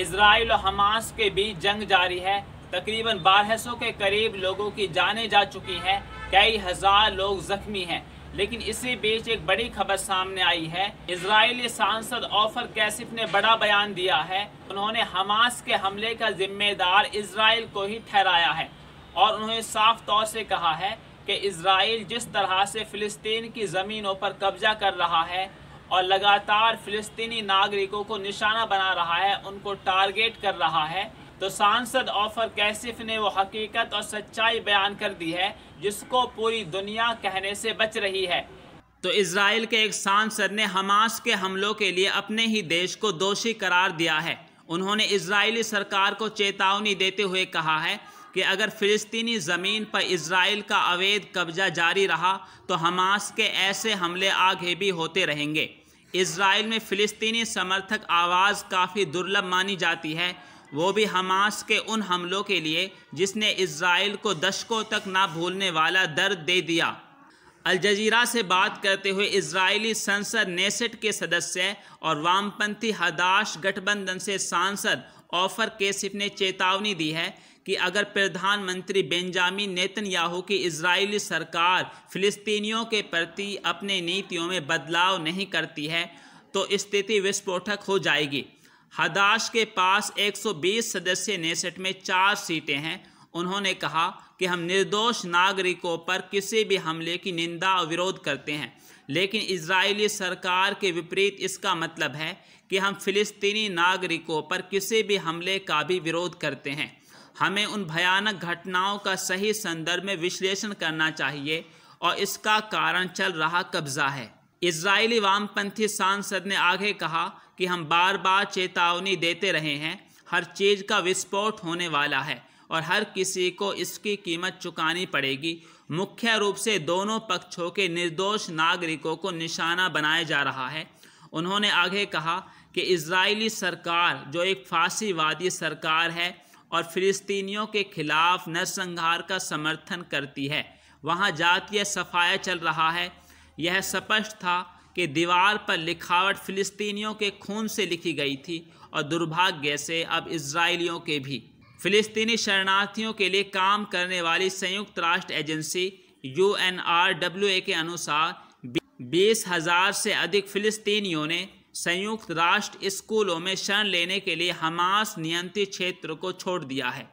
Israel और Hamas के बीच जंग जारी है तकरीबन बारह सौ के करीब लोगों की जानें जा चुकी हैं कई हज़ार लोग जख्मी हैं लेकिन इसी बीच एक बड़ी खबर सामने आई है इसराइली सांसद ऑफर कैसिफ ने बड़ा बयान दिया है उन्होंने हमास के हमले का जिम्मेदार इसराइल को ही ठहराया है और उन्होंने साफ तौर से कहा है कि इसराइल जिस तरह से फ़िलिस्तीन की ज़मीनों पर कब्जा कर रहा है और लगातार फिलिस्तीनी नागरिकों को निशाना बना रहा है उनको टारगेट कर रहा है तो सांसद ऑफर कैसिफ ने वो हकीकत और सच्चाई बयान कर दी है जिसको पूरी दुनिया कहने से बच रही है तो इसराइल के एक सांसद ने हमास के हमलों के लिए अपने ही देश को दोषी करार दिया है उन्होंने इसराइली सरकार को चेतावनी देते हुए कहा है कि अगर फिलिस्तीनी ज़मीन पर इसराइल का अवैध कब्जा जारी रहा तो हमास के ऐसे हमले आगे भी होते रहेंगे इसराइल में फ़िलिस्तीनी समर्थक आवाज़ काफ़ी दुर्लभ मानी जाती है वो भी हमास के उन हमलों के लिए जिसने इसराइल को दशकों तक ना भूलने वाला दर्द दे दिया अलजीरा से बात करते हुए इसराइली संसद नेसेट के सदस्य और वामपंथी हदाश गठबंधन से सांसद ऑफर केसिफ ने चेतावनी दी है कि अगर प्रधानमंत्री बेंजामिन नेतन्याहू की इसराइली सरकार फिलिस्तीनियों के प्रति अपने नीतियों में बदलाव नहीं करती है तो स्थिति विस्फोटक हो जाएगी हदाश के पास 120 सदस्य नेसेट में चार सीटें हैं उन्होंने कहा कि हम निर्दोष नागरिकों पर किसी भी हमले की निंदा और विरोध करते हैं लेकिन इजरायली सरकार के विपरीत इसका मतलब है कि हम फिलिस्तीनी नागरिकों पर किसी भी हमले का भी विरोध करते हैं हमें उन भयानक घटनाओं का सही संदर्भ में विश्लेषण करना चाहिए और इसका कारण चल रहा कब्जा है इसराइली वामपंथी सांसद ने आगे कहा कि हम बार बार चेतावनी देते रहे हैं हर चीज़ का विस्फोट होने वाला है और हर किसी को इसकी कीमत चुकानी पड़ेगी मुख्य रूप से दोनों पक्षों के निर्दोष नागरिकों को निशाना बनाया जा रहा है उन्होंने आगे कहा कि इजरायली सरकार जो एक फांसीवादी सरकार है और फिलिस्तीनियों के खिलाफ नरसंहार का समर्थन करती है वहाँ जातीय सफाया चल रहा है यह स्पष्ट था कि दीवार पर लिखावट फिलिस्तीनियों के खून से लिखी गई थी और दुर्भाग्य से अब इसराइलियों के भी फिलिस्तीनी शरणार्थियों के लिए काम करने वाली संयुक्त राष्ट्र agency U N R W A के अनुसार बीस हज़ार से अधिक फिलिस्तीनियों ने संयुक्त राष्ट्र स्कूलों में शरण लेने के लिए हमास नियंत्रित क्षेत्र को छोड़ दिया है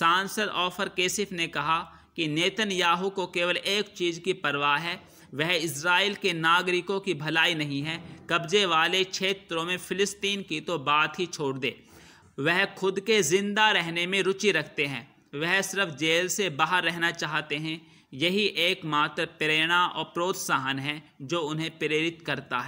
सांसद ऑफर केसिफ ने कहा कि नेतन्याहू को केवल एक चीज़ की परवाह है वह इसराइल के नागरिकों की भलाई नहीं है कब्जे वाले क्षेत्रों में फ़िलिस्तीन की तो बात ही छोड़ दे वह खुद के ज़िंदा रहने में रुचि रखते हैं वह सिर्फ जेल से बाहर रहना चाहते हैं यही एकमात्र प्रेरणा और प्रोत्साहन है जो उन्हें प्रेरित करता है